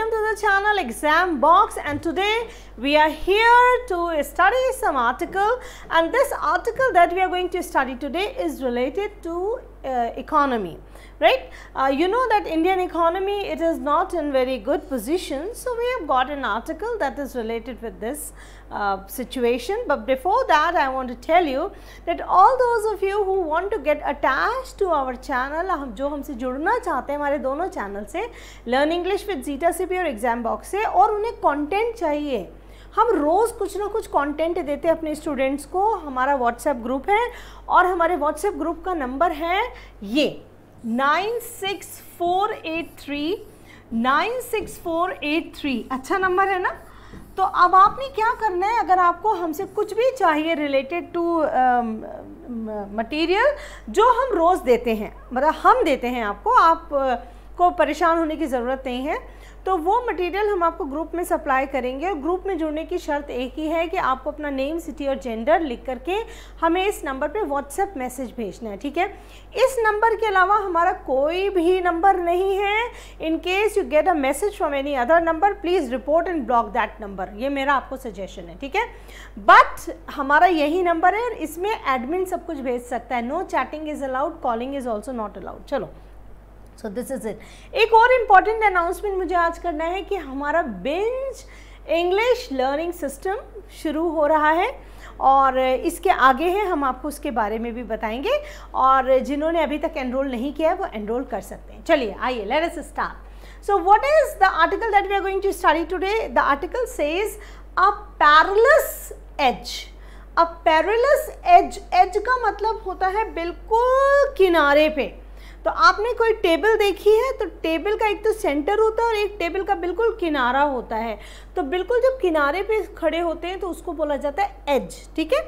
Welcome to the channel exam box and today we are here to study some article and this article that we are going to study today is related to uh, economy right uh, you know that indian economy it is not in very good position so we have got an article that is related with this uh, situation but before that i want to tell you that all those of you who want to get attached to our channel hum jo humse judna chahte hain hamare dono channel se learn english with zeta cp or exam box se aur unhe content chahiye हम रोज़ कुछ ना कुछ content देते हैं अपने students को हमारा WhatsApp group है और हमारे व्हाट्सएप ग्रुप का नंबर है ये 96483 six four eight three nine six four eight three अच्छा नंबर है ना तो अब आपने क्या करना है अगर आपको हमसे कुछ भी चाहिए रिलेटेड टू मटेरियल जो हम रोज़ देते हैं मतलब हम देते हैं आपको आप uh, को परेशान होने की ज़रूरत नहीं है तो वो मटेरियल हम आपको ग्रुप में सप्लाई करेंगे और ग्रुप में जुड़ने की शर्त एक ही है कि आपको अपना नेम सिटी और जेंडर लिख करके हमें इस नंबर पे व्हाट्सएप मैसेज भेजना है ठीक है इस नंबर के अलावा हमारा कोई भी नंबर नहीं है in case you get a message from any other number please report and block that number ये मेरा आपको सजेशन है ठीक है बट हमारा यही नंबर है और इसमें एडमिन सब कुछ भेज सकता है no chatting is allowed calling is also not allowed चलो सो दिस इज इट एक और इम्पॉर्टेंट अनाउंसमेंट मुझे आज करना है कि हमारा बेंच इंग्लिश लर्निंग सिस्टम शुरू हो रहा है और इसके आगे है हम आपको उसके बारे में भी बताएंगे और जिन्होंने अभी तक एनरोल नहीं किया है वो एनरोल कर सकते हैं चलिए आइए let us start so what is the article that we are going to study today the article says a perilous edge a perilous edge edge का मतलब होता है बिल्कुल किनारे पे तो आपने कोई टेबल देखी है तो टेबल का एक तो सेंटर होता है और एक टेबल का बिल्कुल किनारा होता है तो बिल्कुल जब किनारे पे खड़े होते हैं तो उसको बोला जाता है एज ठीक है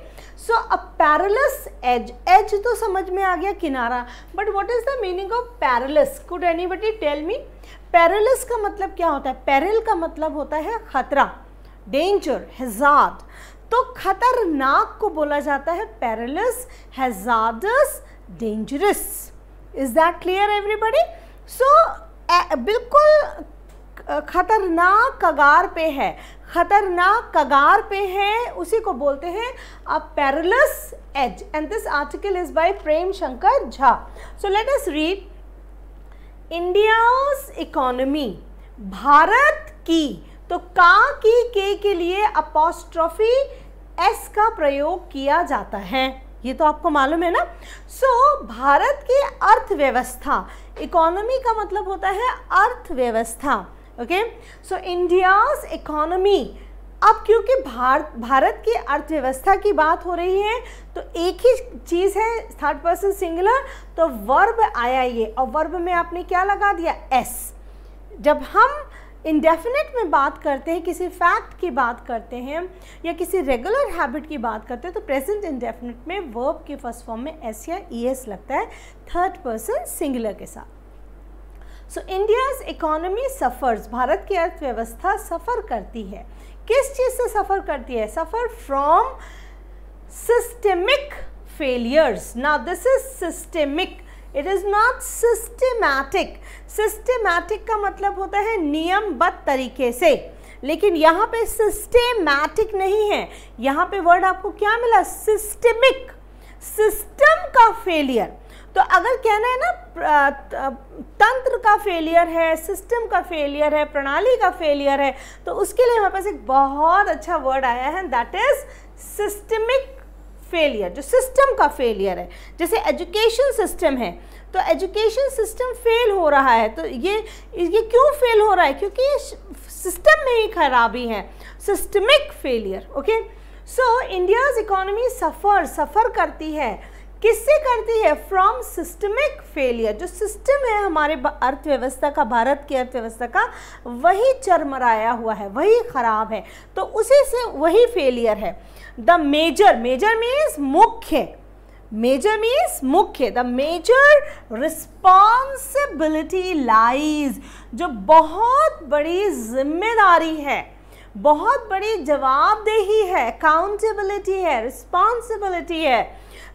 so a perilous edge edge तो समझ में आ गया किनारा but what is the meaning of perilous could anybody tell me perilous का मतलब क्या होता है पैरल का मतलब होता है खतरा डेंजर हैजाद तो खतरनाक को बोला जाता है perilous hazardous dangerous is that clear everybody so बिल्कुल ख़तरनाक कगार पे है ख़तरनाक कगार पे है उसी को बोलते हैं a perilous edge and this article is by Prem Shankar Jha so let us read India's economy Bharat की तो का की के के लिए अपोस्ट्रॉफी एस का प्रयोग किया जाता है ये तो आपको मालूम है ना सो so, भारत की अर्थव्यवस्था इकोनॉमी का मतलब होता है अर्थव्यवस्था ओके सो इंडियाज इकोनॉमी अब क्योंकि भारत भारत की अर्थव्यवस्था की बात हो रही है तो एक ही चीज़ है थर्ड पर्सन सिंगुलर तो वर्ब आया ये और वर्ब में आपने क्या लगा दिया एस जब हम इंडेफिनेट में बात करते हैं किसी फैक्ट की बात करते हैं या किसी रेगुलर हैबिट की बात करते हैं तो प्रेजेंट इंडेफिनेट में वर्ब के फर्स्ट फॉर्म में एस या ई एस लगता है थर्ड पर्सन सिंगुलर के साथ so India's economy suffers Bharat की अर्थव्यवस्था सफ़र करती है किस चीज़ से सफ़र करती है सफ़र फ्रॉम सिस्टमिक फेलियर्स ना this is systemic it is not systematic systematic का मतलब होता है नियमबद्ध तरीके से लेकिन यहाँ पे सिस्टेमैटिक नहीं है यहाँ पे वर्ड आपको क्या मिला सिस्टमिक सिस्टम का फेलियर तो अगर कहना है ना तंत्र का फेलियर है सिस्टम का फेलियर है प्रणाली का फेलियर है तो उसके लिए हमारे पास एक बहुत अच्छा वर्ड आया है दैट इज सिस्टमिक फेलियर जो सिस्टम का फेलियर है जैसे एजुकेशन सिस्टम है तो एजुकेशन सिस्टम फेल हो रहा है तो ये ये क्यों फेल हो रहा है क्योंकि ये सिस्टम में ही खराबी है systemic failure okay so India's economy suffer suffer करती है किससे करती है फ्रॉम सिस्टमिक फेलियर जो सिस्टम है हमारे अर्थव्यवस्था का भारत की अर्थव्यवस्था का वही चरमराया हुआ है वही ख़राब है तो उसी से वही फेलियर है द मेजर मेजर मीन्स मुख्य मेजर मीन्स मुख्य द मेजर रिस्पॉन्सिबिलिटी लाइज जो बहुत बड़ी जिम्मेदारी है बहुत बड़ी जवाबदेही है अकाउंटेबिलिटी है रिस्पॉन्सिबिलिटी है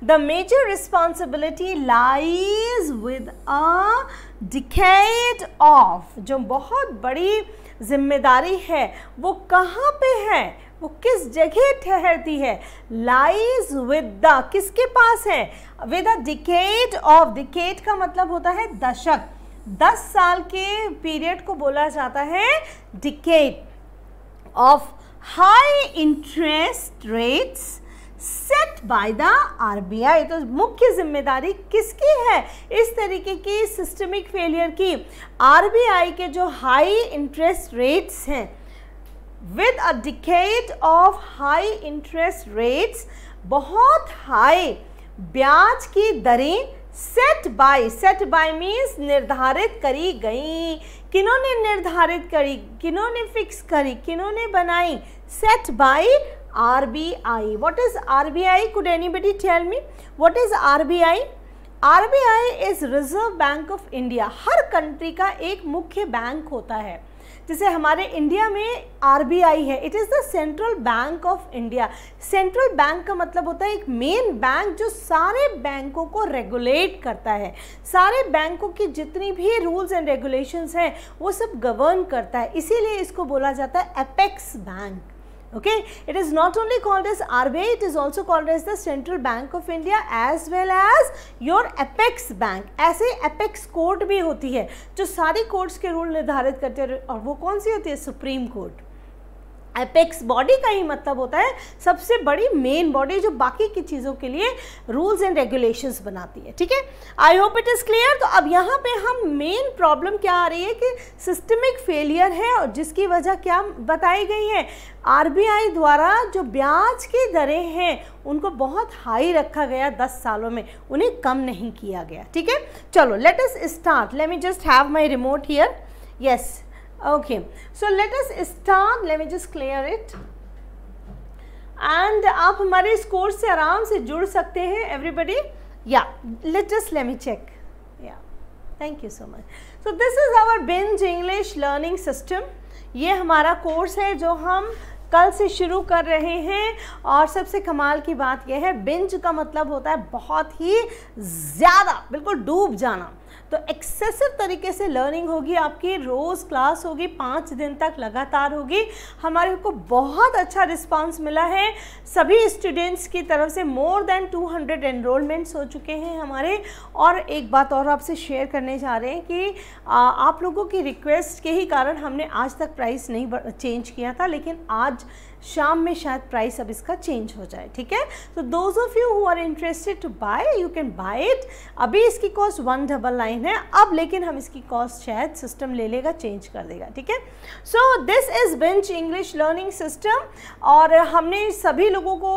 the major responsibility lies with a decade of जो बहुत बड़ी जिम्मेदारी है वो कहाँ पे है वो किस जगह ठहरती है लाइज विद द किसके पास है with a decade of decade का मतलब होता है दशक दस साल के पीरियड को बोला जाता है decade of high interest rates set by the RBI तो मुख्य जिम्मेदारी किसकी है इस तरीके की सिस्टमिक फेलियर की आर बी आई के जो हाई इंटरेस्ट रेट्स हैं with a decade of high interest rates बहुत हाई ब्याज की दरें set by set by means निर्धारित करी गई किन्होंने निर्धारित करी किन्होंने फिक्स करी किन्होंने बनाई set by R B I what is R B I could any body tell me what is R B I R B I is reserve bank of India हर country का एक मुख्य बैंक होता है जैसे हमारे इंडिया में RBI है it is the central bank of India central bank का मतलब होता है एक मेन बैंक जो सारे बैंकों को रेगुलेट करता है सारे बैंकों की जितनी भी रूल्स एंड रेगुलेशंस हैं वो सब गवर्न करता है इसीलिए इसको बोला जाता है apex bank okay it is not only called as RBI it is also called as the Central Bank of India as well as your apex bank aise apex court bhi hoti hai jo सारी courts ke rule nirdharit karte hai aur wo kaun si hoti hai supreme court apex body का ही मतलब होता है सबसे बड़ी main body जो बाकी की चीज़ों के लिए रूल्स एंड रेगुलेशंस बनाती है ठीक है I hope it is clear तो अब यहाँ पे हम मेन प्रॉब्लम क्या आ रही है कि सिस्टमिक फेलियर है और जिसकी वजह क्या बताई गई है आरबीआई द्वारा जो ब्याज की दरें हैं उनको बहुत हाई रखा गया दस सालों में उन्हें कम नहीं किया गया ठीक है चलो let's start let me just have my remote here yes okay so let us start let me just clear it and aap हमारे इस कोर्स से आराम से जुड़ सकते हैं एवरीबडी या let just let me check या thank you so much so this is our binge English learning system ये हमारा कोर्स है जो हम कल से शुरू कर रहे हैं और सबसे कमाल की बात यह है बिंज का मतलब होता है बहुत ही ज़्यादा बिल्कुल डूब जाना तो एक्सेसिव तरीके से लर्निंग होगी आपकी रोज़ क्लास होगी पाँच दिन तक लगातार होगी हमारे को बहुत अच्छा रिस्पांस मिला है सभी स्टूडेंट्स की तरफ से मोर देन 200 एनरोलमेंट्स हो चुके हैं हमारे और एक बात और आपसे शेयर करने जा रहे हैं कि आप लोगों की रिक्वेस्ट के ही कारण हमने आज तक प्राइस नहीं चेंज किया था लेकिन आज शाम में शायद प्राइस अब इसका चेंज हो जाए ठीक है तो those of you who are interested to buy you can buy it अभी इसकी कॉस्ट वन डबल नाइन है अब लेकिन हम इसकी कॉस्ट शायद सिस्टम ले लेगा चेंज कर देगा ठीक है so this is bench English learning system और हमने सभी लोगों को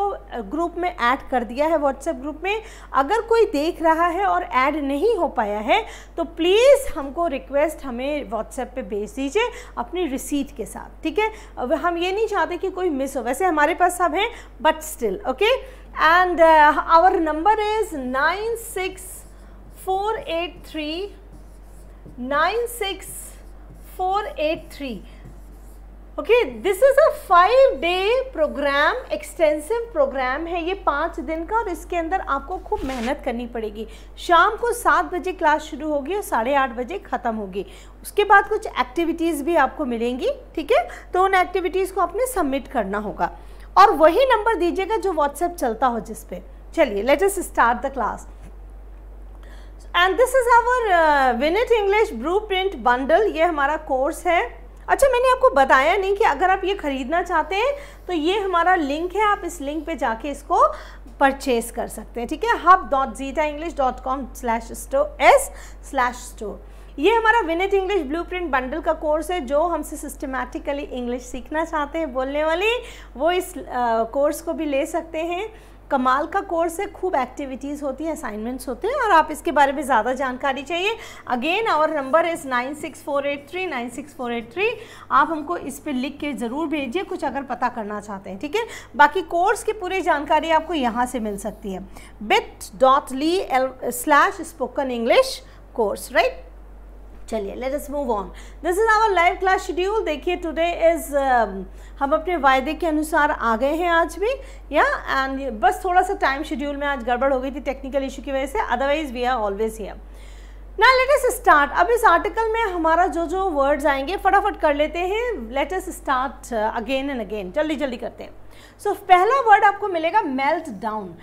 ग्रुप में ऐड कर दिया है व्हाट्सएप ग्रुप में अगर कोई देख रहा है और ऐड नहीं हो पाया है तो प्लीज़ हमको रिक्वेस्ट हमें व्हाट्सएप पर भेज दीजिए अपनी रिसीट के साथ ठीक है हम ये नहीं चाहते कि कोई मिस हो वैसे हमारे पास सब हैं but still okay and our number is nine six four eight three nine six four eight three okay this is a five day program extensive program है ये पाँच दिन का और इसके अंदर आपको खूब मेहनत करनी पड़ेगी शाम को सात बजे क्लास शुरू होगी और साढ़े आठ बजे ख़त्म होगी उसके बाद कुछ एक्टिविटीज़ भी आपको मिलेंगी ठीक है तो उन एक्टिविटीज़ को आपने सबमिट करना होगा और वही नंबर दीजिएगा जो व्हाट्सएप चलता हो जिसपे चलिए let's start the class and this is our विनेट इंग्लिश ब्लू प्रिंट बंडल ये हमारा कोर्स है अच्छा मैंने आपको बताया नहीं कि अगर आप ये ख़रीदना चाहते हैं तो ये हमारा लिंक है आप इस लिंक पे जाके इसको परचेज़ कर सकते हैं ठीक है hub dot zeta English dot com slash store s slash store ये हमारा विनेट इंग्लिश प्रिंट बंडल का कोर्स है जो हमसे सिस्टमेटिकली इंग्लिश सीखना चाहते हैं बोलने वाली वो इस कोर्स को भी ले सकते हैं कमाल का कोर्स है खूब एक्टिविटीज़ होती हैं असाइनमेंट्स होते हैं और आप इसके बारे में ज़्यादा जानकारी चाहिए again our number is nine six four eight three nine six four eight three आप हमको इस पर लिख के ज़रूर भेजिए कुछ अगर पता करना चाहते हैं ठीक है बाकी कोर्स की पूरी जानकारी आपको यहाँ से मिल सकती है bit dot lee l slash spoken English course right चलिए let us move on this is our live class schedule देखिए टुडे इज़ um, हम अपने वायदे के अनुसार आ गए हैं आज भी या एंड बस थोड़ा सा टाइम शेड्यूल में आज गड़बड़ हो गई थी टेक्निकल इशू की वजह से otherwise we are always here ना लेटेस्ट स्टार्ट अब इस आर्टिकल में हमारा जो जो वर्ड्स आएंगे फटाफट कर लेते हैं let's start again and again जल्दी जल्दी करते हैं सो so, पहला वर्ड आपको मिलेगा मेल्ट डाउन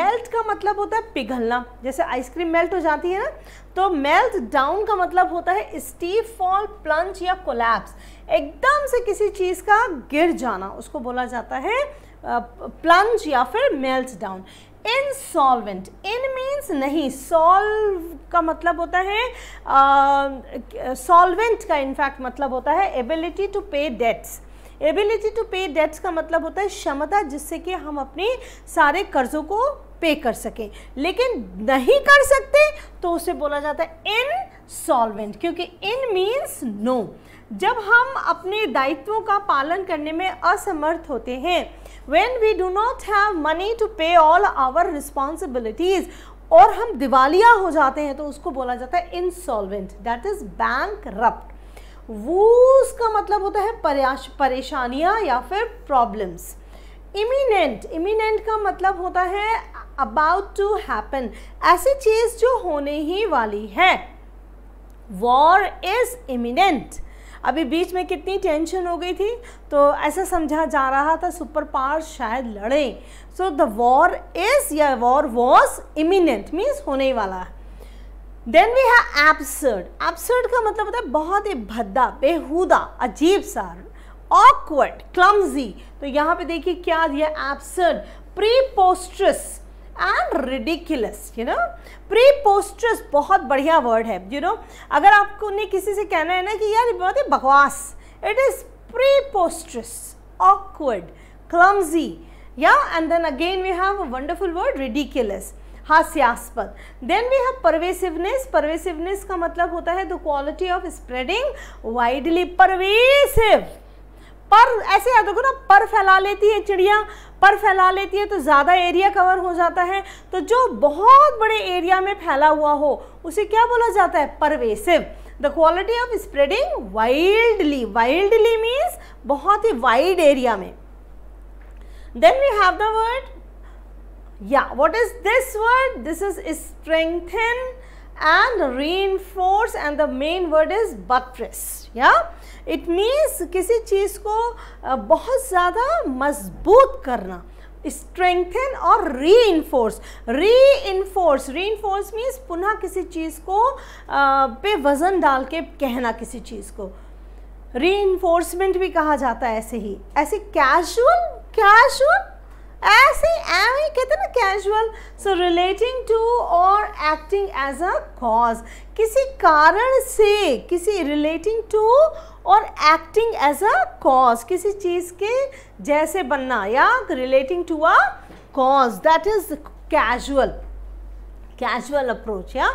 मेल्ट का मतलब होता है पिघलना जैसे आइसक्रीम मेल्ट हो जाती है ना तो मेल्ट डाउन का मतलब होता है स्टीफ फॉल प्लंज या कोलैप्स एकदम से किसी चीज़ का गिर जाना उसको बोला जाता है प्लंज uh, या फिर मेल्ट डाउन इनसॉल्वेंट इन मीन्स नहीं सॉल्व का मतलब होता है सॉल्वेंट uh, का इनफैक्ट मतलब होता है ability to pay debts ability to pay debts का मतलब होता है क्षमता जिससे कि हम अपने सारे कर्जों को पे कर सकें लेकिन नहीं कर सकते तो उसे बोला जाता है इन सॉल्वेंट क्योंकि इन मीन्स नो जब हम अपने दायित्वों का पालन करने में असमर्थ होते हैं when we do not have money to pay all our responsibilities और हम दिवालिया हो जाते हैं तो उसको बोला जाता है insolvent that is bankrupt वूस का मतलब होता है परेशानियाँ या फिर प्रॉब्लम्स इमिनेंट इमिनेंट का मतलब होता है अबाउट टू हैपन ऐसी चीज़ जो होने ही वाली है वॉर इज़ इमिनेंट अभी बीच में कितनी टेंशन हो गई थी तो ऐसा समझा जा रहा था सुपर पावर शायद लड़े सो द वॉर इज़ या वॉर वॉज इमिनेंट मीन्स होने वाला है then we have absurd absurd का मतलब होता है बहुत ही भद्दा बेहूदा अजीब सा ऑकवर्ड क्लमजी तो यहाँ पे देखिए क्या दिया pre preposterous and ridiculous you know preposterous बहुत बढ़िया वर्ड है यू you नो know, अगर आपको उन्हें किसी से कहना है ना कि यार बहुत ही बकवास it is preposterous awkward clumsy या and then again we have a wonderful word ridiculous हास्यास्पद then we have pervasiveness pervasiveness का मतलब होता है the quality of spreading widely pervasive पर ऐसे याद रखो ना पर फैला लेती है चिड़िया पर फैला लेती है तो ज़्यादा एरिया कवर हो जाता है तो जो बहुत बड़े एरिया में फैला हुआ हो उसे क्या बोला जाता है pervasive the quality of spreading wildly wildly means बहुत ही वाइड एरिया में then we have the word या what is this word this is strengthen and reinforce and the main word is buttress या it means किसी चीज़ को बहुत ज़्यादा मजबूत करना स्ट्रेंथन और री इन्फोर्स री इनफोर्स री इनफोर्स मीन्स पुनः किसी चीज़ को पे वज़न डाल के कहना किसी चीज़ को री भी कहा जाता है ऐसे ही ऐसे कैजुअल कैजुअल ऐसे ऐ कहते ना कैजुअल सो रिलेटिंग टू और एक्टिंग एज अ कॉज किसी कारण से किसी रिलेटिंग टू और एक्टिंग एज अ कॉज किसी चीज के जैसे बनना या relating to a cause that is casual casual approach या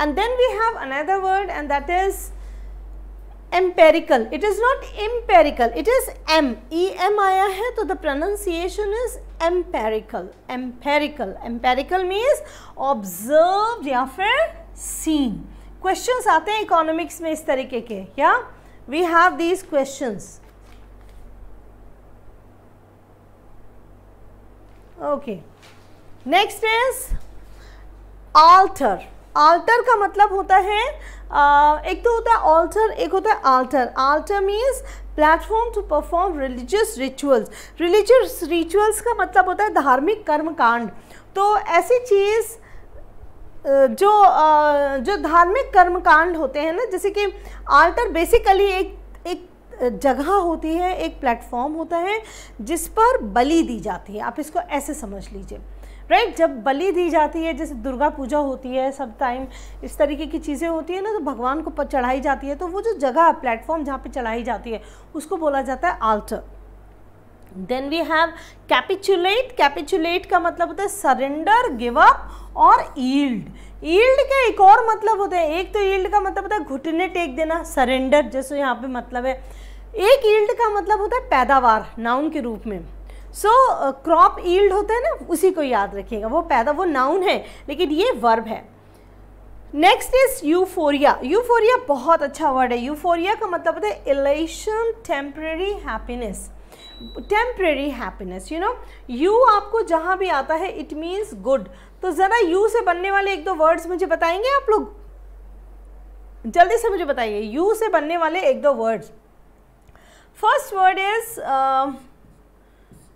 and then we have another word and that is empirical it is not empirical it is m e m आया है तो the pronunciation is empirical empirical empirical means observe या फिर scene questions आते हैं economics में इस तरीके के या we have these questions okay next is altar altar का मतलब होता है आ, एक तो होता है ऑल्टर एक होता है altar altar means platform to perform religious rituals religious rituals का मतलब होता है धार्मिक कर्म कांड तो ऐसी चीज़ जो जो धार्मिक कर्म कांड होते हैं ना जैसे कि आल्टर बेसिकली एक एक जगह होती है एक प्लेटफॉर्म होता है जिस पर बलि दी जाती है आप इसको ऐसे समझ लीजिए राइट जब बलि दी जाती है जैसे दुर्गा पूजा होती है सब टाइम इस तरीके की चीज़ें होती है ना तो भगवान को चढ़ाई जाती है तो वो जो जगह प्लेटफॉर्म जहाँ पे चढ़ाई जाती है उसको बोला जाता है alter then we have capitulate capitulate का मतलब होता है सरेंडर गिव अप और ईल्ड ईल्ड का एक और मतलब होता है एक तो ईल्ड का मतलब होता है घुटने टेक देना सरेंडर जैसे यहाँ पे मतलब है एक ईल्ड का मतलब होता है पैदावार नाउन के रूप में सो क्रॉप ईल्ड होता है ना उसी को याद रखिएगा वो पैदा वो नाउन है लेकिन ये वर्ब है नेक्स्ट इज यूफोरिया यूफोरिया बहुत अच्छा वर्ड है यूफोरिया का मतलब होता है elation temporary happiness temporary happiness you know you आपको जहाँ भी आता है इट मीन्स गुड तो ज़रा यू से बनने वाले एक दो वर्ड्स मुझे बताएंगे आप लोग जल्दी से मुझे बताइए यू से बनने वाले एक दो words first word is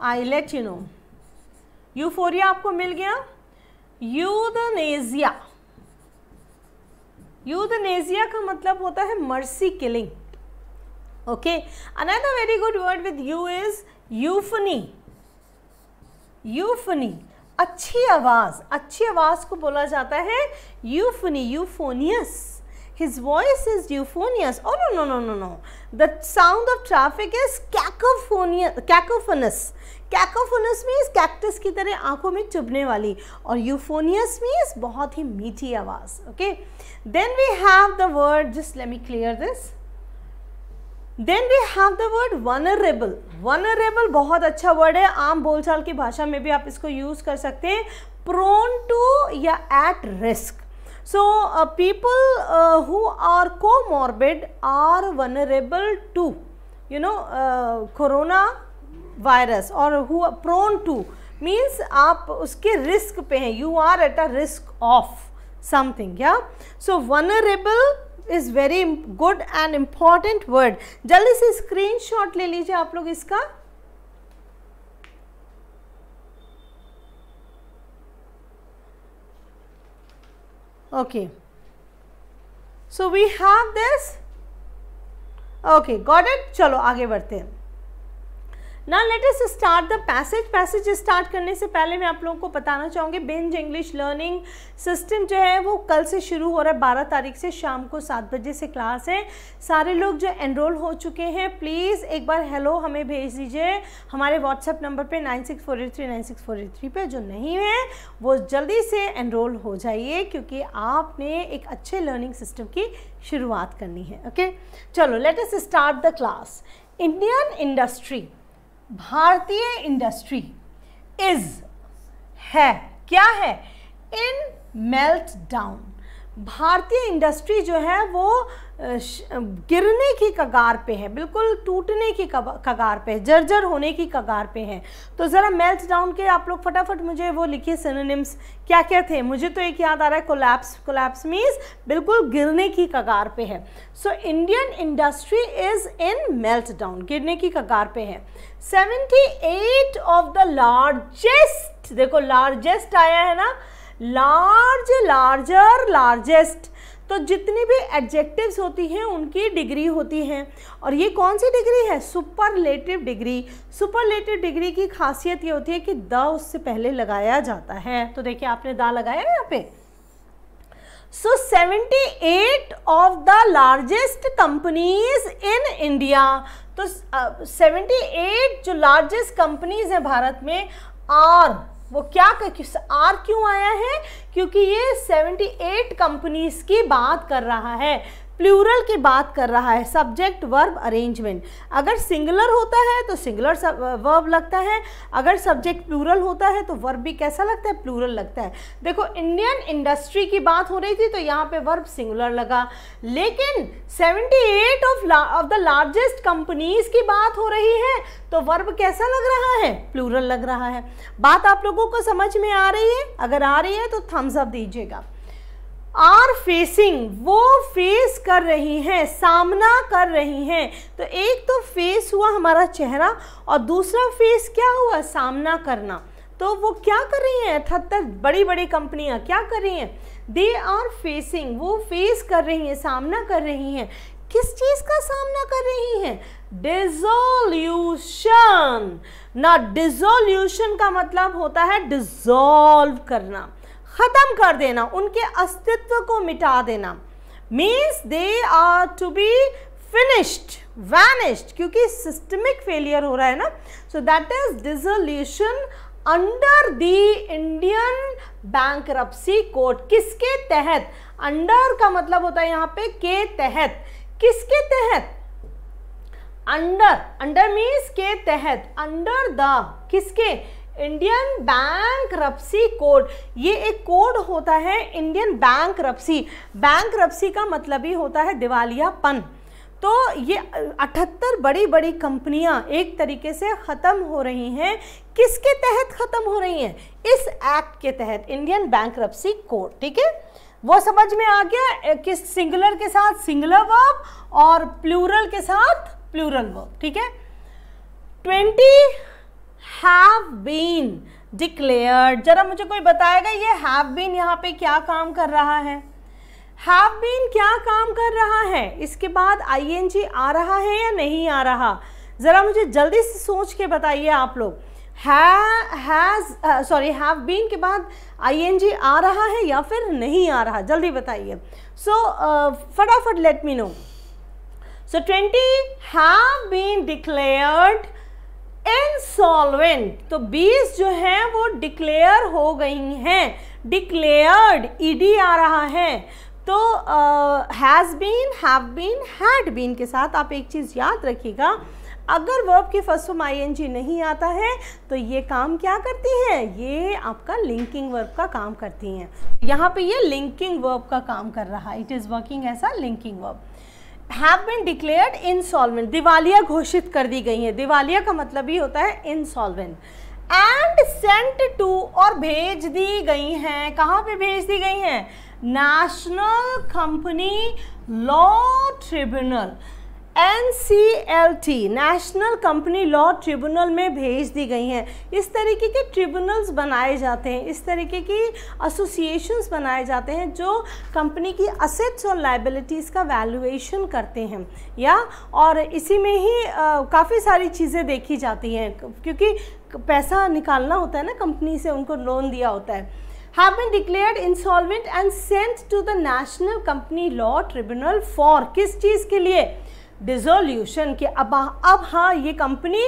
I let you know euphoria आपको मिल गया यूदनेजिया यूदनेजिया का मतलब होता है mercy killing okay another very good word with you is euphony euphony अच्छी आवाज अच्छी आवाज को बोला जाता है euphony euphonious His voice is euphonious. Oh, no, no, no, no, no. The sound of traffic is cacophonious. cacophonous. Cacophonous means cactus की तरह आंखों में चुभने वाली और यूफोनियस मीन्स बहुत ही मीठी आवाज़ okay then we have the word just let me clear this then we have the word vulnerable vulnerable बहुत अच्छा वर्ड है आम बोलचाल की भाषा में भी आप इसको यूज़ कर सकते हैं प्रोन टू या at risk So, uh, people uh, who are comorbid are vulnerable to you know uh, corona virus or who are prone to means aap uske risk pe hain you are at a risk of something yeah. So, vulnerable is very good and important word jaldi se screenshot le lijiye aap log iska okay so we have this okay got it chalo aage badhte hain ना let start the passage passage start करने से पहले मैं आप लोगों को बताना चाहूँगी बेंज इंग्लिश लर्निंग सिस्टम जो है वो कल से शुरू हो रहा है बारह तारीख से शाम को सात बजे से क्लास है सारे लोग जो एनरोल हो चुके हैं प्लीज़ एक बार हेलो हमें भेज दीजिए हमारे व्हाट्सएप नंबर पर nine six four eight three nine six four eight three पर जो नहीं है वो जल्दी से एनरोल हो जाइए क्योंकि आपने एक अच्छे लर्निंग सिस्टम की शुरुआत करनी है ओके चलो let us start the class Indian industry भारतीय इंडस्ट्री इज है क्या है इन मेल्ट डाउन भारतीय इंडस्ट्री जो है वो गिरने की कगार पे है बिल्कुल टूटने की कगार पे है जर्जर होने की कगार पे है तो ज़रा मेल्ट डाउन के आप लोग फटाफट मुझे वो लिखिए सिनोनिम्स क्या क्या थे मुझे तो एक याद आ रहा है कोलैप्स कोलैप्स मीन्स बिल्कुल गिरने की कगार पे है so Indian industry is in meltdown गिरने की कगार पे है seventy eight of the largest देखो लार्जेस्ट आया है ना लार्ज लार्जर लार्जेस्ट तो जितनी भी एडजेक्टिव्स होती हैं उनकी डिग्री होती हैं और ये कौन सी डिग्री है सुपरलेटिव डिग्री सुपरलेटिव डिग्री की खासियत ये होती है कि द उससे पहले लगाया जाता है तो देखिए आपने द लगाया यहाँ पे so seventy eight of the largest companies in India तो सेवेंटी uh, एट जो लार्जेस्ट कंपनीज हैं भारत में आर वो क्या आर क्यों आया है क्योंकि ये 78 कंपनीज की बात कर रहा है प्लूरल की बात कर रहा है सब्जेक्ट वर्ब अरेंजमेंट अगर सिंगुलर होता है तो सिंगुलर वर्ब लगता है अगर सब्जेक्ट प्लूरल होता है तो वर्ब भी कैसा लगता है प्लूरल लगता है देखो इंडियन इंडस्ट्री की बात हो रही थी तो यहाँ पे वर्ब सिंगुलर लगा लेकिन 78 of of the largest companies की बात हो रही है तो वर्ब कैसा लग रहा है प्लूरल लग रहा है बात आप लोगों को समझ में आ रही है अगर आ रही है तो थम्स अप दीजिएगा आर फेसिंग वो फेस कर रही हैं सामना कर रही हैं तो एक तो फेस हुआ हमारा चेहरा और दूसरा फेस क्या हुआ सामना करना तो वो क्या कर रही हैं अठहत्तर बड़ी बड़ी कंपनियां क्या कर रही हैं दे आर फेसिंग वो फेस कर रही हैं सामना कर रही हैं किस चीज़ का सामना कर रही हैं डिजोल्यूशन ना डिजोल्यूशन का मतलब होता है डिजोल्व करना ख़त्म कर देना उनके अस्तित्व को मिटा देना means they are to be finished vanished क्योंकि सिस्टमिक फेलियर हो रहा है ना so that is dissolution under the Indian bank code किसके तहत अंडर का मतलब होता है यहाँ पे के तहत किसके तहत अंडर अंडर मीन्स के तहत अंडर द किसके इंडियन बैंक रप्सी कोड ये एक कोड होता है Indian bankruptcy bankruptcy का मतलब ही होता है दिवालियापन तो ये अठहत्तर बड़ी बड़ी कंपनियां एक तरीके से ख़त्म हो रही हैं किसके तहत ख़त्म हो रही हैं इस एक्ट के तहत इंडियन बैंक रप्सी कोड ठीक है वो समझ में आ गया किस सिंगुलर के साथ सिंगुलर वर्ब और प्लूरल के साथ प्लूरल वर्ब ठीक है ट्वेंटी हैव बीन डिक्लेयर्ड जरा मुझे कोई बताएगा ये हैव बीन यहाँ पे क्या काम कर रहा है हैव बीन क्या काम कर रहा है इसके बाद आईएनजी आ रहा है या नहीं आ रहा ज़रा मुझे जल्दी से सोच के बताइए आप लोग हैज़ सॉरी हैव बीन के बाद आईएनजी आ रहा है या फिर नहीं आ रहा जल्दी बताइए सो uh, फटाफट let me know so twenty have been declared insolvent तो 20 जो हैं वो डिक्लेयर हो गई हैं डिक्लेयर्ड ईडी e आ रहा है तो has been have been had been के साथ आप एक चीज़ याद रखिएगा अगर वर्ब की फर्स्ट फॉर्म आईएनजी नहीं आता है तो ये काम क्या करती हैं ये आपका लिंकिंग वर्ब का काम करती हैं यहाँ पे ये लिंकिंग वर्ब का काम कर रहा है it is working as a linking verb have been declared insolvent दिवालिया घोषित कर दी गई है दिवालिया का मतलब ही होता है इनसॉल्वेंट एंड सेंट टू और भेज दी गई हैं कहाँ पे भेज दी गई हैं national company law tribunal and national company law tribunal में भेज दी गई हैं इस तरीके के ट्रिब्यूनल्स बनाए जाते हैं इस तरीके की एसोसिएशंस बनाए जाते हैं जो कंपनी की असेट्स और लाइबिलिटीज़ का वैल्यूएशन करते हैं या और इसी में ही काफ़ी सारी चीज़ें देखी जाती हैं क्योंकि पैसा निकालना होता है ना कंपनी से उनको लोन दिया होता है have been declared insolvent and sent to the national company law tribunal for किस चीज़ के लिए डिजोल्यूशन कि अब अब हाँ ये कंपनी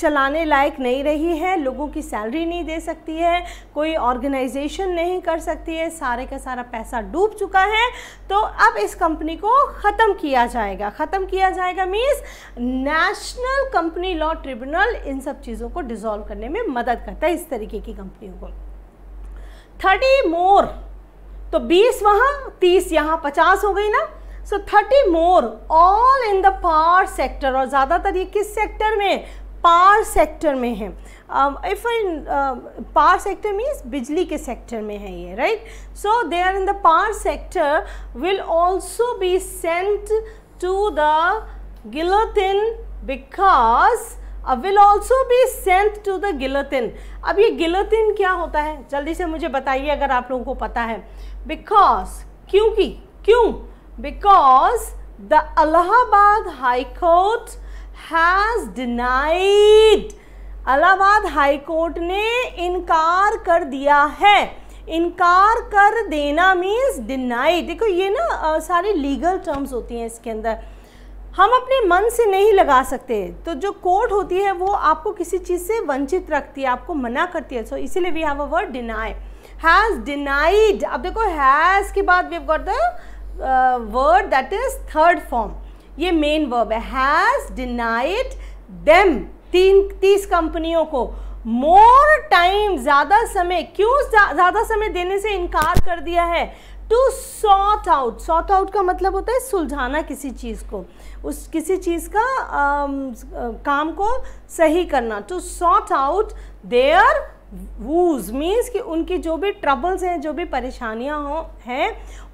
चलाने लायक नहीं रही है लोगों की सैलरी नहीं दे सकती है कोई ऑर्गेनाइजेशन नहीं कर सकती है सारे का सारा पैसा डूब चुका है तो अब इस कंपनी को ख़त्म किया जाएगा ख़त्म किया जाएगा means national company law tribunal इन सब चीज़ों को डिज़ोल्व करने में मदद करता है इस तरीके की कंपनियों को थर्टी मोर तो बीस वहाँ तीस यहाँ पचास हो गई ना so thirty more all in the power sector और ज़्यादातर ये किस सेक्टर में पार सेक्टर में है if I power sector means बिजली के सेक्टर में है ये right so they are in the power sector will also be sent to the guillotine because will also be sent to the guillotine अब ये गिलोथिन क्या होता है जल्दी से मुझे बताइए अगर आप लोगों को पता है बिकॉज क्योंकि क्यों because the Allahabad High Court has denied Allahabad High Court ने इनकार कर दिया है इनकार कर देना मीन्स डिनाई देखो ये ना सारी लीगल टर्म्स होती हैं इसके अंदर हम अपने मन से नहीं लगा सकते तो जो कोर्ट होती है वो आपको किसी चीज़ से वंचित रखती है आपको मना करती है सो इसीलिए we have a word deny has denied अब देखो हैज़ के बाद we have got the word that is third form ये मेन वर्ब है हैज़ डिनाइड देम तीन तीस कंपनियों को मोर टाइम ज़्यादा समय क्यों ज़्यादा समय देने से इनकार कर दिया है to sort out sort out का मतलब होता है सुलझाना किसी चीज़ को उस किसी चीज़ का आ, आ, काम को सही करना to sort out their woes means कि उनकी जो भी ट्रबल्स हैं जो भी परेशानियां हो हैं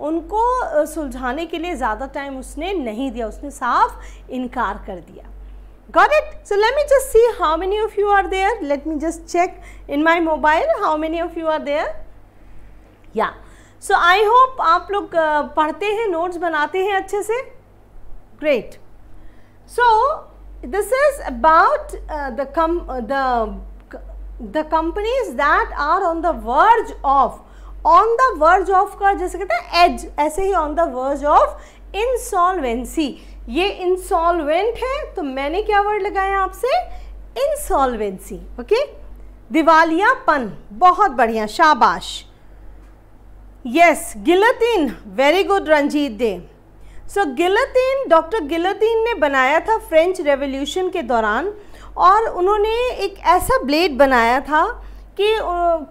उनको सुलझाने के लिए ज़्यादा टाइम उसने नहीं दिया उसने साफ इनकार कर दिया got it so let me just see how many of you are there let me just check in my mobile how many of you are there या सो आई होप आप लोग पढ़ते हैं नोट्स बनाते हैं अच्छे से great so this is about the come the the companies that are on the verge of on the verge of का जैसे कहते हैं एज ऐसे ही on the verge of insolvency ये इंसॉल्वेंट है तो मैंने क्या वर्ड लगाया आपसे इंसॉल्वेंसी ओके दिवालियापन बहुत बढ़िया शाबाश yes guillotine very good Ranjit they so guillotine doctor guillotine ने बनाया था फ्रेंच रेवोल्यूशन के दौरान और उन्होंने एक ऐसा ब्लेड बनाया था कि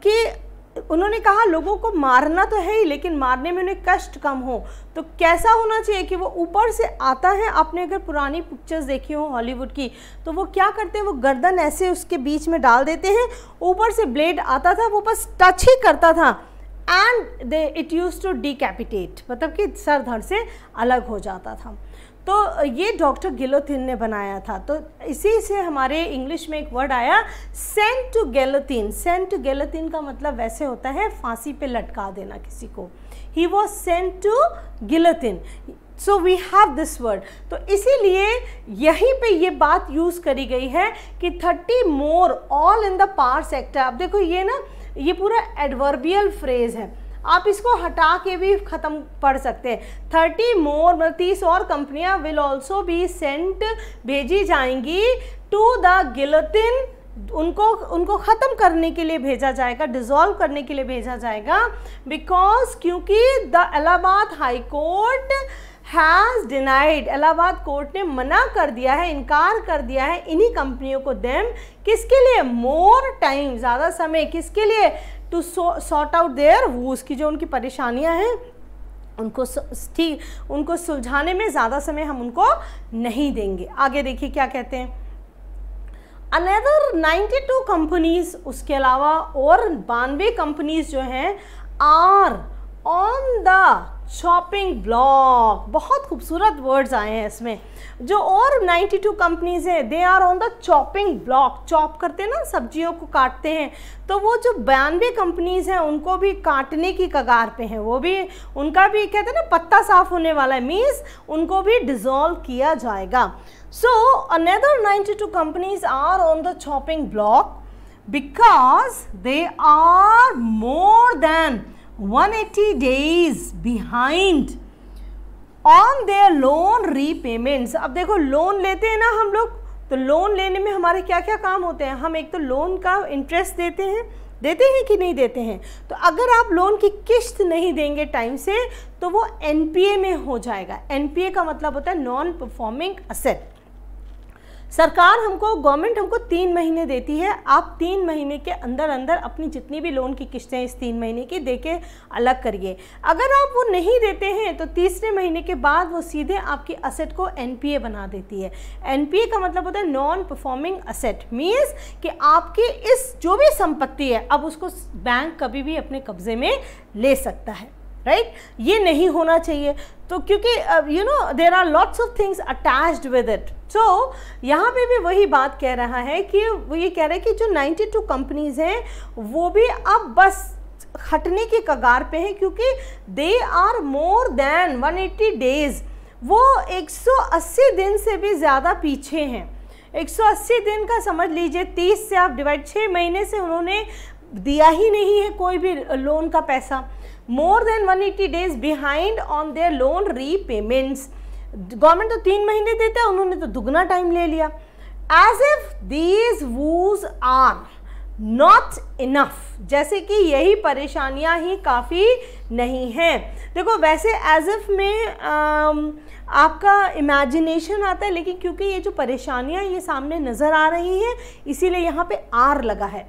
कि उन्होंने कहा लोगों को मारना तो है ही लेकिन मारने में उन्हें कष्ट कम हो तो कैसा होना चाहिए कि वो ऊपर से आता है आपने अगर पुरानी पिक्चर्स देखी हो हॉलीवुड की तो वो क्या करते हैं वो गर्दन ऐसे उसके बीच में डाल देते हैं ऊपर से ब्लेड आता था वो बस टच ही करता था and they it used to decapitate मतलब कि सर धड़ से अलग हो जाता था तो ये डॉक्टर गिलोथिन ने बनाया था तो इसी से हमारे इंग्लिश में एक वर्ड आया sent to guillotine sent to guillotine का मतलब वैसे होता है फांसी पे लटका देना किसी को he was sent to guillotine so we have this word तो इसीलिए यहीं पे ये बात यूज़ करी गई है कि thirty more all in the power sector अब देखो ये ना ये पूरा एडवर्बियल फ्रेज है आप इसको हटा के भी ख़त्म पढ़ सकते हैं थर्टी मोर मतलब तीस और कंपनियां विल ऑल्सो भी सेंट भेजी जाएंगी टू द गिलोटिन उनको उनको ख़त्म करने के लिए भेजा जाएगा डिज़ोल्व करने के लिए भेजा जाएगा बिकॉज क्योंकि the Allahabad High Court has denied Allahabad court ने मना कर दिया है इनकार कर दिया है इन्हीं कंपनियों को देम किसके लिए मोर टाइम ज़्यादा समय किसके लिए to sort out their woes की जो उनकी परेशानियां हैं उनको ठीक उनको सुलझाने में ज़्यादा समय हम उनको नहीं देंगे आगे देखिए क्या कहते हैं अनदर 92 कंपनीज उसके अलावा और बानवे कंपनीज जो हैं are on the chopping block बहुत खूबसूरत वर्ड्स आए हैं इसमें जो और 92 कंपनीज हैं they are on the chopping block chop करते हैं ना सब्जियों को काटते हैं तो वो जो बयानवे कंपनीज हैं उनको भी काटने की कगार पे हैं वो भी उनका भी कहते हैं ना पत्ता साफ होने वाला है मीन्स उनको भी डिजोल्व किया जाएगा so another 92 companies are on the chopping block because they are more than 180 days behind on their loan repayments अब देखो लोन लेते हैं ना हम लोग तो लोन लेने में हमारे क्या क्या काम होते हैं हम एक तो लोन का इंटरेस्ट देते हैं देते हैं कि नहीं देते हैं तो अगर आप लोन की किस्त नहीं देंगे टाइम से तो वो एनपीए में हो जाएगा एनपीए का मतलब होता है नॉन परफॉर्मिंग असेट सरकार हमको गवर्नमेंट हमको तीन महीने देती है आप तीन महीने के अंदर अंदर अपनी जितनी भी लोन की किस्तें इस तीन महीने की दे के अलग करिए अगर आप वो नहीं देते हैं तो तीसरे महीने के बाद वो सीधे आपकी असेट को एन बना देती है एन का मतलब होता है नॉन परफॉर्मिंग असेट मीन्स कि आपकी इस जो भी संपत्ति है अब उसको बैंक कभी भी अपने कब्जे में ले सकता है राइट ये नहीं होना चाहिए तो क्योंकि you know there are lots of things attached with it so यहाँ पे भी वही बात कह रहा है कि वो ये कह रहा है कि जो 92 कंपनीज हैं वो भी अब बस हटने के कगार पे हैं क्योंकि they are more than 180 days वो 180 दिन से भी ज़्यादा पीछे हैं 180 दिन का समझ लीजिए 30 से आप डिवाइड छः महीने से उन्होंने दिया ही नहीं है कोई भी लोन का पैसा more than 180 days behind on their loan repayments government तो तीन महीने देता है उन्होंने तो दुगना टाइम ले लिया as if these woes are not enough जैसे कि यही परेशानियां ही काफ़ी नहीं हैं देखो वैसे एज इफ में आपका इमेजिनेशन आता है लेकिन क्योंकि ये जो परेशानियां ये सामने नज़र आ रही हैं इसीलिए यहाँ पे आर लगा है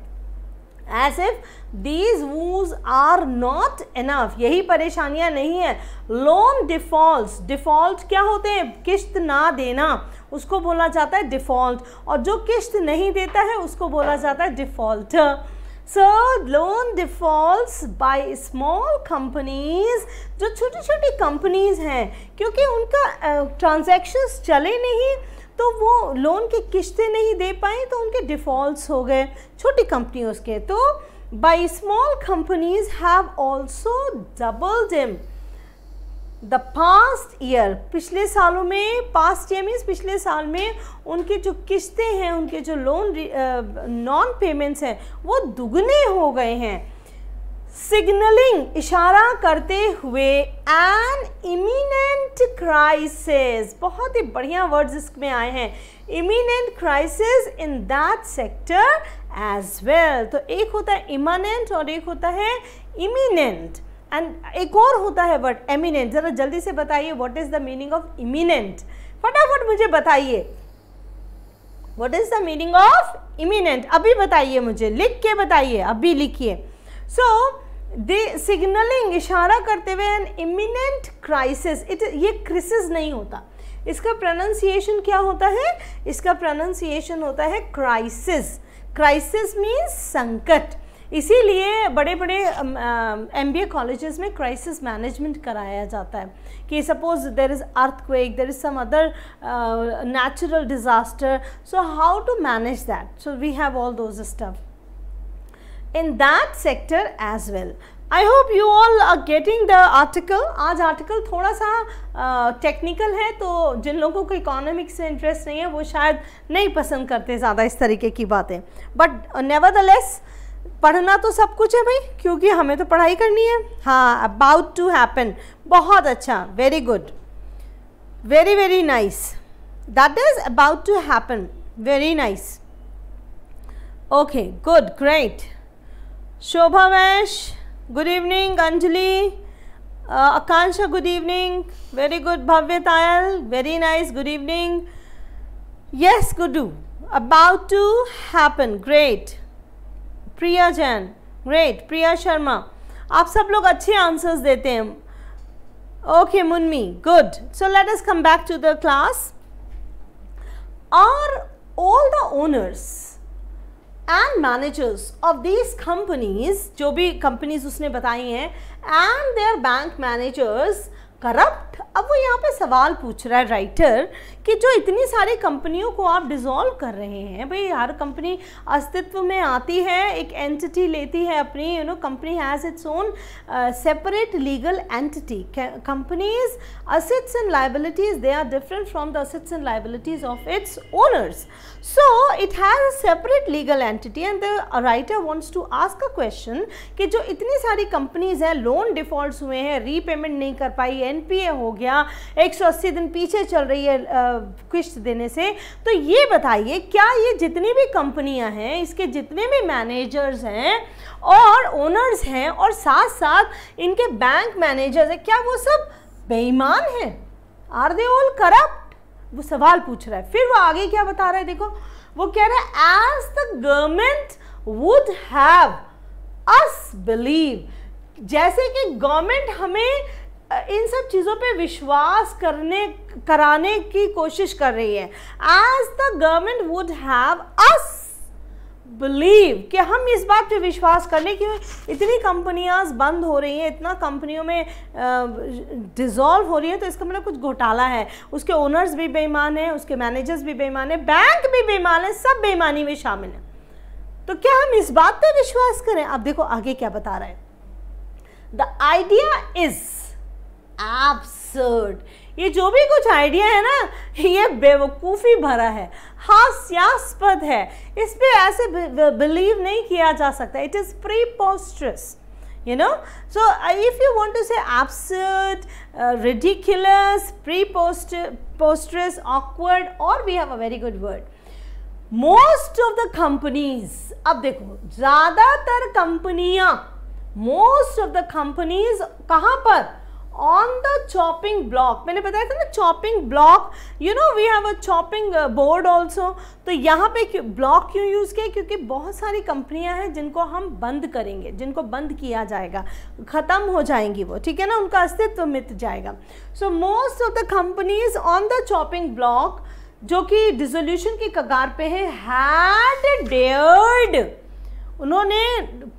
as if these woes are not enough यही परेशानियां नहीं है लोन डिफॉल्ट डिफॉल्ट क्या होते हैं किश्त ना देना उसको बोला जाता है डिफॉल्ट और जो किश्त नहीं देता है उसको बोला जाता है default so loan default by small companies जो छोटी छोटी कंपनीज हैं क्योंकि उनका ट्रांजेक्शन्स uh, चले नहीं तो वो लोन की किस्तें नहीं दे पाए तो उनके डिफ़ॉल्ट हो गए छोटी कंपनियों के तो by small companies have also double them the past year पिछले सालों में पास्ट ईयर मीन्स पिछले साल में उनके जो किस्तें हैं उनके जो लोन नॉन पेमेंट्स हैं वो दुगने हो गए हैं सिग्नलिंग इशारा करते हुए एन इमिनेंट क्राइसिस बहुत ही बढ़िया वर्ड्स इसमें आए हैं imminent crisis in that sector as well तो एक होता है इमानेंट और एक होता है इमिनेंट एंड एक और होता है वर्ड एमिनेंट ज़रा जल्दी से बताइए what is the meaning of imminent फटाफट मुझे बताइए what is the meaning of imminent अभी बताइए मुझे लिख के बताइए अभी लिखिए सो so, दे सिग्नलिंग इशारा करते हुए एन इमिनेंट क्राइसिस इट ये क्रिसिस नहीं होता इसका प्रोनाउंसिएशन क्या होता है इसका प्रोनाउंसिएशन होता है क्राइसिस क्राइसिस मीन्स संकट इसीलिए बड़े बड़े एम बी ए कॉलेजेस में क्राइसिस मैनेजमेंट कराया जाता है कि suppose there is earthquake there is some other natural disaster so how to manage that so we have all those stuff in that sector as well I hope you all are getting the article आज article थोड़ा सा technical uh, है तो जिन लोगों को economics में interest नहीं है वो शायद नहीं पसंद करते ज़्यादा इस तरीके की बातें बट नेवर द लेस पढ़ना तो सब कुछ है भाई क्योंकि हमें तो पढ़ाई करनी है हाँ अबाउट टू हैपन बहुत अच्छा very good very very nice that is about to happen very nice okay good great Shobha Vaish good evening Anjali Akanksha good evening very good Bhavya Tayal very nice good evening yes good about to happen great Priya Jain great Priya Sharma आप सब लोग अच्छे answers देते हैं okay Munmi good so let us come back to the class are all the owners and managers of these companies जो भी companies उसने बताई हैं and their bank managers corrupt अब वो यहाँ पे सवाल पूछ रहा है राइटर कि जो इतनी सारी कंपनियों को आप डिजोल्व कर रहे हैं भाई हर कंपनी अस्तित्व में आती है एक एंटिटी लेती है अपनी you know company has its own separate legal entity companies assets and liabilities they are different from the assets and liabilities of its owners so it has a separate legal entity and the writer wants to ask a question कि जो इतनी सारी companies हैं loan default हुए हैं repayment नहीं कर पाई N हो गया एक दिन पीछे चल रही है uh, किश्त देने से तो ये बताइए क्या ये जितनी भी कंपनियां हैं इसके जितने भी मैनेजर्स हैं और ओनर्स हैं और साथ साथ इनके बैंक मैनेजर्स हैं क्या वो सब बेईमान हैं आर दे ऑल करप्ट वो सवाल पूछ रहा है फिर वो आगे क्या बता रहा है देखो वो कह रहा है as the government would have us believe जैसे कि गवर्नमेंट हमें इन सब चीज़ों पे विश्वास करने कराने की कोशिश कर रही है as the government would have us believe कि हम इस बात पे विश्वास करने लें कि इतनी कंपनियां बंद हो रही हैं इतना कंपनियों में डिज़ोल्व हो रही है तो इसका मतलब कुछ घोटाला है उसके ओनर्स भी बेईमान हैं उसके मैनेजर्स भी बेईमान हैं बैंक भी बेईमान है सब बेईमानी में शामिल हैं तो क्या हम इस बात पे विश्वास करें आप देखो आगे क्या बता रहे हैं द आइडिया इज़ एब्सर्ड ये जो भी कुछ आइडिया है ना ये बेवकूफ़ी भरा है हास्यास्पद है इस पर ऐसे बिलीव नहीं किया जा सकता it is preposterous you know so if you want to say absurd ridiculous preposterous awkward और we have a very good word most of the companies अब देखो ज़्यादातर कंपनियाँ मोस्ट ऑफ द कंपनीज कहाँ पर on the chopping block मैंने बताया था ना chopping block you know we have a chopping board also तो यहाँ पे ब्लॉक क्यों यूज़ किया क्योंकि बहुत सारी कंपनियाँ हैं जिनको हम बंद करेंगे जिनको बंद किया जाएगा ख़त्म हो जाएंगी वो ठीक है ना उनका अस्तित्व मिट जाएगा so most of the companies on the chopping block जो कि डिजोल्यूशन की कगार पे है हैड डेयर्ड उन्होंने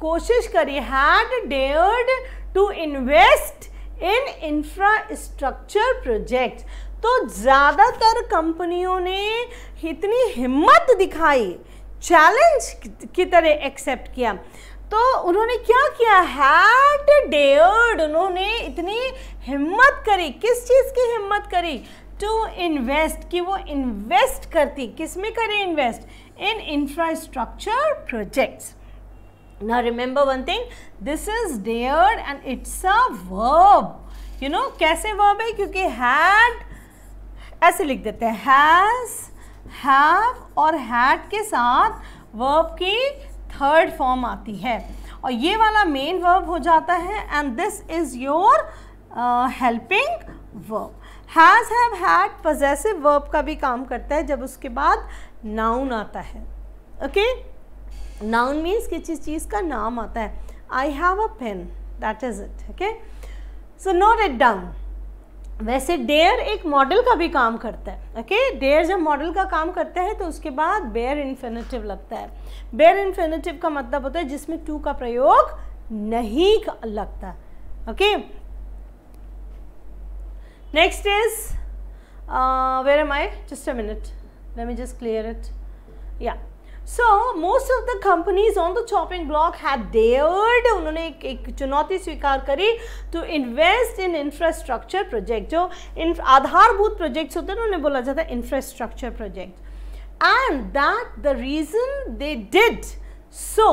कोशिश करी had dared to invest in infrastructure project तो ज़्यादातर कंपनियों ने इतनी हिम्मत दिखाई चैलेंज की तरह एक्सेप्ट किया तो उन्होंने क्या किया हैड डेयर्ड उन्होंने इतनी हिम्मत करी किस चीज़ की हिम्मत करी टू इन्वेस्ट कि वो इन्वेस्ट करती किस में करें invest in infrastructure projects Now remember one thing, this is dared and it's a verb. You know कैसे verb है क्योंकि had ऐसे लिख देते हैं has, have और had के साथ verb की third form आती है और ये वाला मेन वर्ब हो जाता है and this is your helping verb has have had possessive verb का भी काम करता है जब उसके बाद नाउन आता है ओके okay? नाउन मीन्स किसी चीज़ का नाम आता है I have a pen that is it okay so note it down वैसे डेयर एक मॉडल का भी काम करता है ओके okay? डेयर जब मॉडल का काम करता है तो उसके बाद बेयर इन्फिनेटिव लगता है बेयर इन्फिनेटिव का मतलब होता है जिसमें टू का प्रयोग नहीं लगता okay next is where am I just a minute let me just clear it या so most of the companies on the chopping block have dared उन्होंने एक, एक चुनौती स्वीकार करी to invest in infrastructure project जो इन आधारभूत प्रोजेक्ट्स होते हैं उन्हें बोला जाता है infrastructure project and that the reason they did so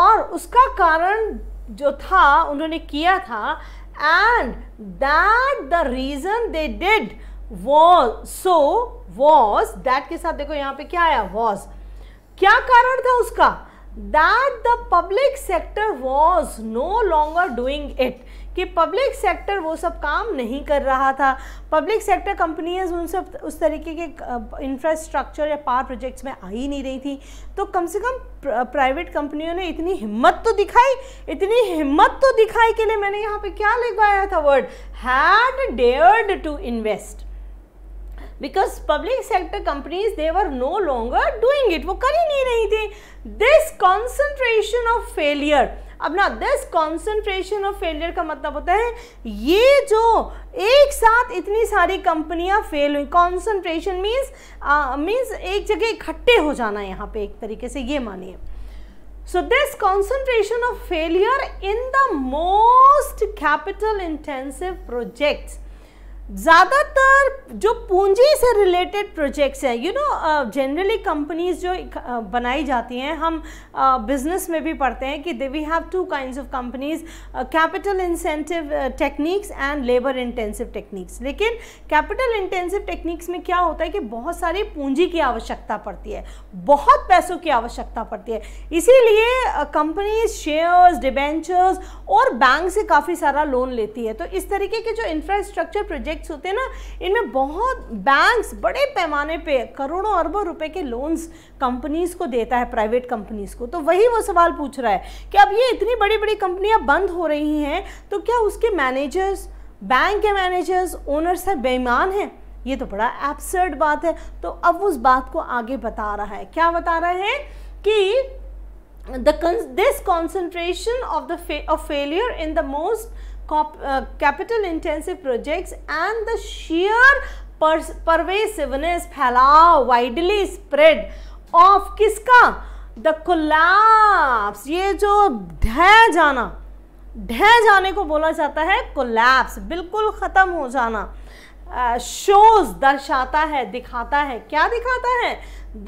और उसका कारण जो था उन्होंने किया था and that the reason they did was so was that के साथ देखो यहाँ पे क्या आया वॉज क्या कारण था उसका that the public sector was no longer doing it कि पब्लिक सेक्टर वो सब काम नहीं कर रहा था पब्लिक सेक्टर कंपनियाँ उन सब उस तरीके के इंफ्रास्ट्रक्चर या पावर प्रोजेक्ट्स में आ ही नहीं रही थी तो कम से कम प्राइवेट कंपनियों ने इतनी हिम्मत तो दिखाई इतनी हिम्मत तो दिखाई के लिए मैंने यहाँ पे क्या लिखवाया था word had dared to invest because public sector companies they were no longer doing it वो कर ही नहीं रही थी दिस कॉन्सेंट्रेशन ऑफ फेलियर अब ना दिस कॉन्सेंट्रेशन ऑफ फेलियर का मतलब होता है ये जो एक साथ इतनी सारी कंपनियां फेल हुई कॉन्सेंट्रेशन मीन्स मीन्स एक जगह इकट्ठे हो जाना यहाँ पे एक तरीके से ये मानिए so this concentration of failure in the most capital intensive projects ज़्यादातर जो पूंजी से रिलेटेड प्रोजेक्ट्स हैं यू नो जनरली कंपनीज जो uh, बनाई जाती हैं हम बिजनेस uh, में भी पढ़ते हैं कि they we have two kind of companies capital incentive techniques and labour intensive techniques लेकिन कैपिटल इंटेंसिव टेक्निक्स में क्या होता है कि बहुत सारी पूंजी की आवश्यकता पड़ती है बहुत पैसों की आवश्यकता पड़ती है इसीलिए कंपनीज शेयर्स डिबेंचर्स और बैंक से काफ़ी सारा लोन लेती है तो इस तरीके के जो इंफ्रास्ट्रक्चर प्रोजेक्ट प्रोजेक्ट्स होते हैं ना इनमें बहुत बैंक्स बड़े पैमाने पे करोड़ों अरबों रुपए के लोन्स कंपनीज़ को देता है प्राइवेट कंपनीज़ को तो वही वो सवाल पूछ रहा है कि अब ये इतनी बड़ी बड़ी कंपनियाँ बंद हो रही हैं तो क्या उसके मैनेजर्स बैंक के मैनेजर्स ओनर्स हैं बेईमान हैं ये तो बड़ा एब्सर्ड बात है तो अब उस बात को आगे बता रहा है क्या बता रहा है कि the this concentration of the fa of failure in the capital intensive projects and the sheer pervasiveness फैलाव वाइडली स्प्रेड ऑफ किसका द कोलैप्स ये जो ढह जाना ढह जाने को बोला जाता है कोलैप्स बिल्कुल ख़त्म हो जाना शोज uh, दर्शाता है दिखाता है क्या दिखाता है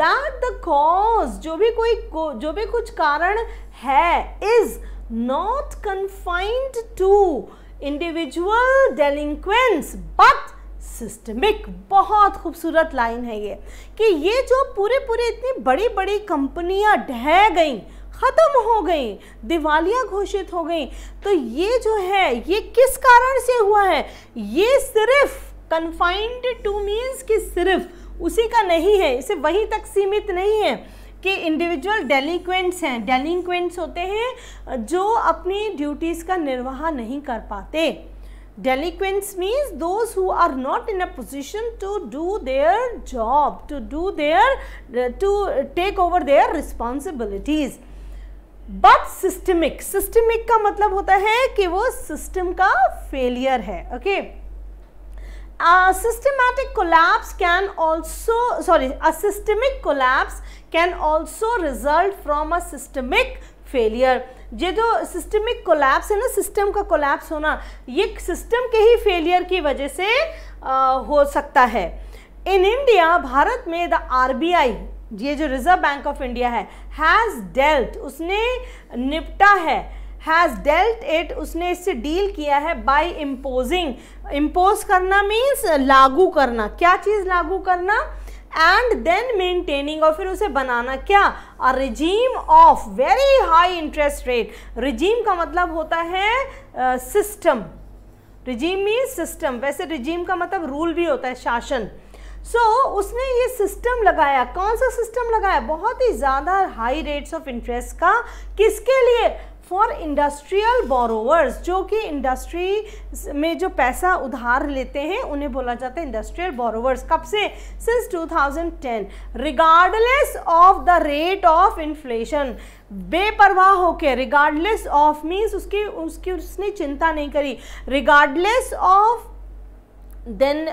दैट द कॉज जो भी कोई को, जो भी कुछ कारण है is not confined to individual delinquents but systemic बहुत खूबसूरत लाइन है ये कि ये जो पूरे पूरे इतनी बड़ी बड़ी कंपनियां ढह गई ख़त्म हो गई दिवालिया घोषित हो गई तो ये जो है ये किस कारण से हुआ है ये सिर्फ कन्फाइंड टू मीन्स कि सिर्फ उसी का नहीं है इसे वहीं तक सीमित नहीं है कि इंडिविजुअल डेलीक्वेंट्स हैं डेलीक्वेंट्स होते हैं जो अपनी ड्यूटीज़ का निर्वाह नहीं कर पाते delinquents means those who are not in a position to do their job to do their to take over their responsibilities but systemic systemic का मतलब होता है कि वो सिस्टम का फेलियर है okay systematic collapse can also sorry a systemic collapse can also result from a systemic failure ये जो सिस्टमिक कोलैप्स है ना सिस्टम का कोलैप्स होना ये सिस्टम के ही फेलियर की वजह से आ, हो सकता है इन इंडिया भारत में द आई ये जो रिजर्व बैंक ऑफ इंडिया है हैज़ डेल्ट उसने निपटा है हैज़ डेल्ट इट उसने इससे डील किया है बाय इम्पोजिंग इम्पोज करना मीन्स लागू करना क्या चीज़ लागू करना एंड देन मेंटेनिंग और फिर उसे बनाना क्या a regime of very high interest rate regime का मतलब होता है सिस्टम रिजीम मीन सिस्टम वैसे रिजीम का मतलब रूल भी होता है शासन सो so, उसने ये सिस्टम लगाया कौन सा सिस्टम लगाया बहुत ही ज़्यादा हाई रेट्स ऑफ इंटरेस्ट का किसके लिए फॉर इंडस्ट्रियल बोरोवर्स जो कि इंडस्ट्री में जो पैसा उधार लेते हैं उन्हें बोला जाता है इंडस्ट्रियल बोरोवर्स कब से since 2010 regardless of the rate of inflation बेपरवाह होके रिगार्डलेस ऑफ मीन्स उसकी उसकी उसने चिंता नहीं करी regardless of then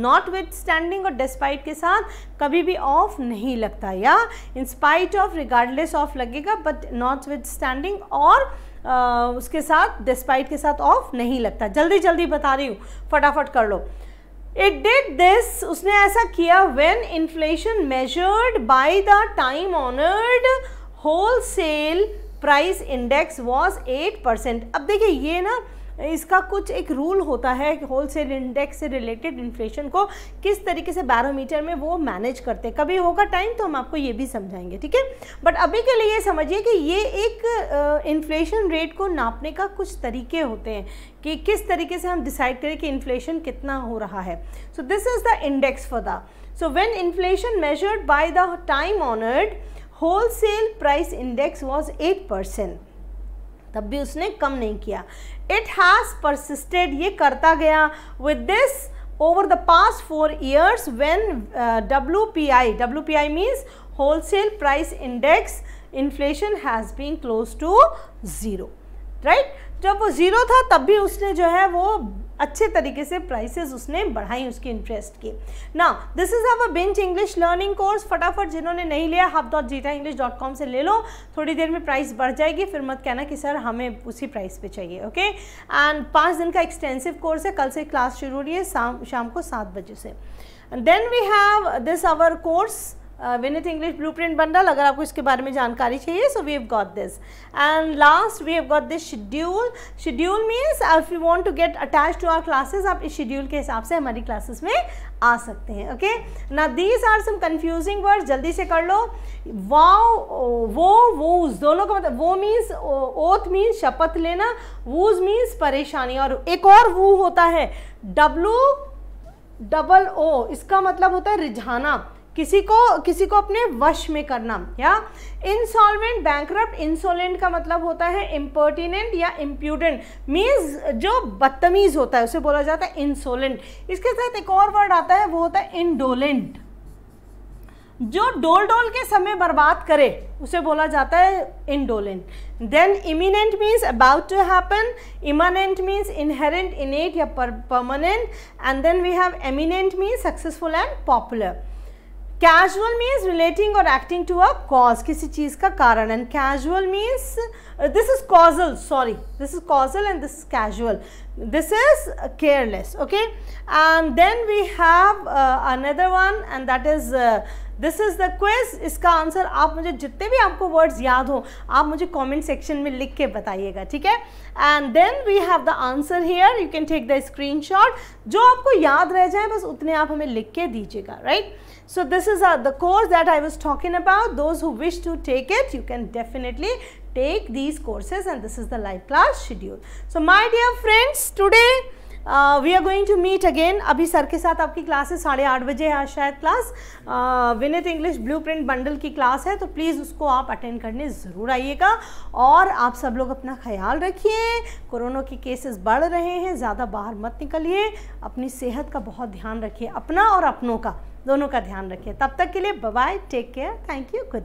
notwithstanding और डिस्पाइट के साथ कभी भी ऑफ नहीं लगता या इंस्पाइट ऑफ रिगार्डलेस ऑफ लगेगा बट नॉट विद स्टैंडिंग और uh, उसके साथ डिस्पाइट के साथ ऑफ नहीं लगता जल्दी जल्दी बता रही हूँ फटाफट कर लो इट डिड दिस उसने ऐसा किया when inflation measured by the time honoured wholesale price index was eight percent अब देखिए ये ना इसका कुछ एक रूल होता है होलसेल इंडेक्स से रिलेटेड इन्फ्लेशन को किस तरीके से बैरोमीटर में वो मैनेज करते हैं कभी होगा टाइम तो हम आपको ये भी समझाएंगे ठीक है बट अभी के लिए ये समझिए कि ये एक इन्फ्लेशन रेट को नापने का कुछ तरीके होते हैं कि किस तरीके से हम डिसाइड करें कि इन्फ्लेशन कितना हो रहा है so this is the index for the so when inflation measured by the time honoured sale price index was eight percent तब भी उसने कम नहीं किया इट हैज़ परसिस्टेड ये करता गया with this over the past four years when W P I W P I means wholesale price index inflation has been close to zero right जब वो ज़ीरो था तब भी उसने जो है वो अच्छे तरीके से प्राइसेस उसने बढ़ाई उसकी इंटरेस्ट की ना this is our bench English learning course फटाफट जिन्होंने नहीं लिया hub dot zeta English dot com से ले लो थोड़ी देर में प्राइस बढ़ जाएगी फिर मत कहना कि सर हमें उसी प्राइस पे चाहिए ओके एंड पाँच दिन का एक्सटेंसिव कोर्स है कल से क्लास शुरू हो रही है शाम शाम को सात बजे से then we have this our course Vinith English blueprint bundle अगर आपको इसके बारे में जानकारी चाहिए so we have got this and last we have got this schedule schedule means if you want to get attach to our classes आप इस schedule के हिसाब से हमारी क्लासेस में आ सकते हैं ओके ना these are some confusing word जल्दी से कर लो वाओ वो वूज दोनों का मतलब वो मीन्स ओथ मीन्स शपथ लेना वूज मीन्स परेशानी और एक और वो होता है डब्लू डबल ओ इसका मतलब होता है रिझाना किसी को किसी को अपने वश में करना या इंसॉल्वेंट बैंक इंसोलेंट का मतलब होता है इम्पर्टिनेंट या इम्प्यूडेंट मीन्स जो बदतमीज़ होता है उसे बोला जाता है इंसोलेंट इसके साथ एक और वर्ड आता है वो होता है इंडोलेंट जो डोल डोल के समय बर्बाद करे उसे बोला जाता है indolent then imminent means about to happen immanent means inherent innate या permanent and then we have eminent means successful and popular casual means relating और एक्टिंग टू अ कॉज किसी चीज़ का कारण and casual means this is causal sorry this is causal and this is casual this is careless okay and then we have another one and that is this is the quiz इसका answer आप मुझे जितने भी आपको words याद हो आप मुझे कॉमेंट सेक्शन में लिख के बताइएगा ठीक है and then we have the answer here you can take the screenshot जो आपको याद रह जाए बस उतने आप हमें लिख के दीजिएगा right right? So this is uh, the course that I was talking about. Those who wish to take it, you can definitely take these courses and this is the live class schedule. So my dear friends, today we are going to meet again अभी sir के साथ आपकी class है साढ़े आठ बजे है शायद class Vinit English blueprint bundle की क्लास है तो प्लीज़ उसको आप अटेंड करने ज़रूर आइएगा और आप सब लोग अपना ख्याल रखिए कोरोना के केसेस बढ़ रहे हैं ज़्यादा बाहर मत निकलिए अपनी सेहत का बहुत ध्यान रखिए अपना और अपनों का दोनों का ध्यान रखें तब तक के लिए bye take care thank you good